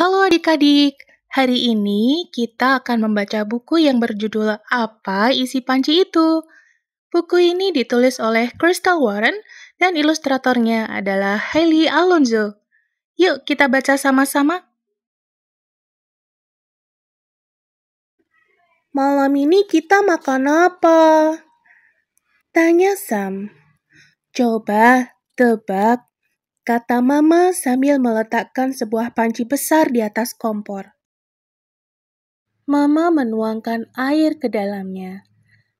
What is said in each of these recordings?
Halo adik-adik, hari ini kita akan membaca buku yang berjudul Apa Isi Panci Itu? Buku ini ditulis oleh Crystal Warren dan ilustratornya adalah Hailey Alonzo. Yuk kita baca sama-sama. Malam ini kita makan apa? Tanya Sam. Coba tebak kata Mama sambil meletakkan sebuah panci besar di atas kompor. Mama menuangkan air ke dalamnya.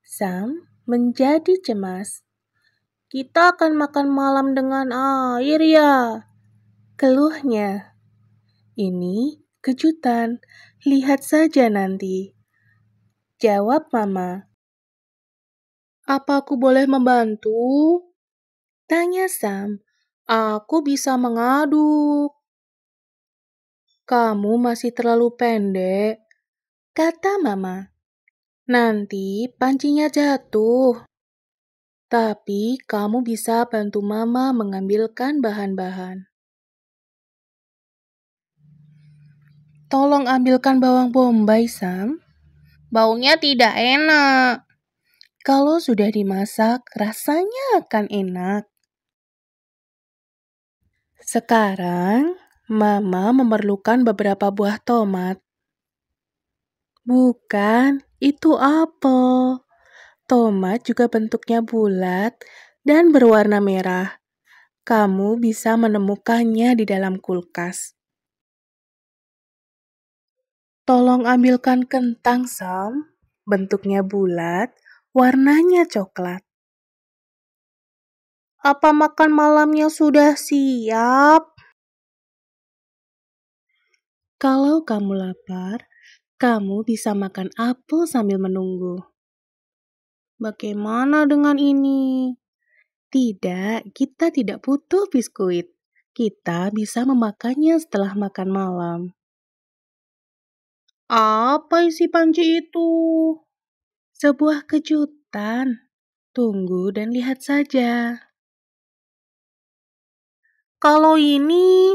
Sam menjadi cemas. Kita akan makan malam dengan air ya, keluhnya. Ini kejutan, lihat saja nanti. Jawab Mama. Apa aku boleh membantu? Tanya Sam Aku bisa mengaduk. Kamu masih terlalu pendek, kata Mama. Nanti pancinya jatuh. Tapi kamu bisa bantu Mama mengambilkan bahan-bahan. Tolong ambilkan bawang bombay, Sam. Baunya tidak enak. Kalau sudah dimasak, rasanya akan enak. Sekarang, Mama memerlukan beberapa buah tomat. Bukan, itu apel. Tomat juga bentuknya bulat dan berwarna merah. Kamu bisa menemukannya di dalam kulkas. Tolong ambilkan kentang, Sam. Bentuknya bulat, warnanya coklat. Apa makan malamnya sudah siap? Kalau kamu lapar, kamu bisa makan apel sambil menunggu. Bagaimana dengan ini? Tidak, kita tidak butuh biskuit. Kita bisa memakannya setelah makan malam. Apa isi panci itu? Sebuah kejutan. Tunggu dan lihat saja. Kalau ini...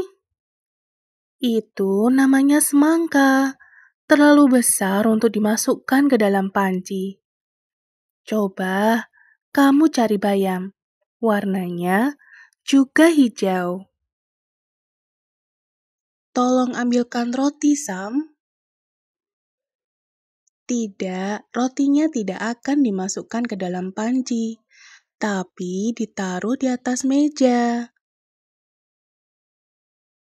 Itu namanya semangka. Terlalu besar untuk dimasukkan ke dalam panci. Coba kamu cari bayam. Warnanya juga hijau. Tolong ambilkan roti, Sam. Tidak, rotinya tidak akan dimasukkan ke dalam panci, tapi ditaruh di atas meja.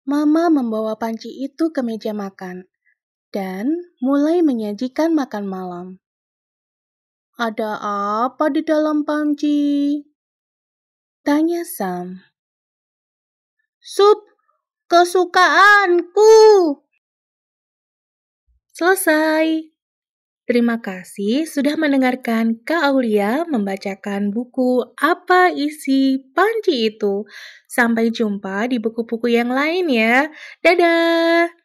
Mama membawa panci itu ke meja makan dan mulai menyajikan makan malam. Ada apa di dalam panci? Tanya Sam. Sup kesukaanku. Selesai. Terima kasih sudah mendengarkan Kak Aulia membacakan buku Apa Isi Panci Itu. Sampai jumpa di buku-buku yang lain ya. Dadah!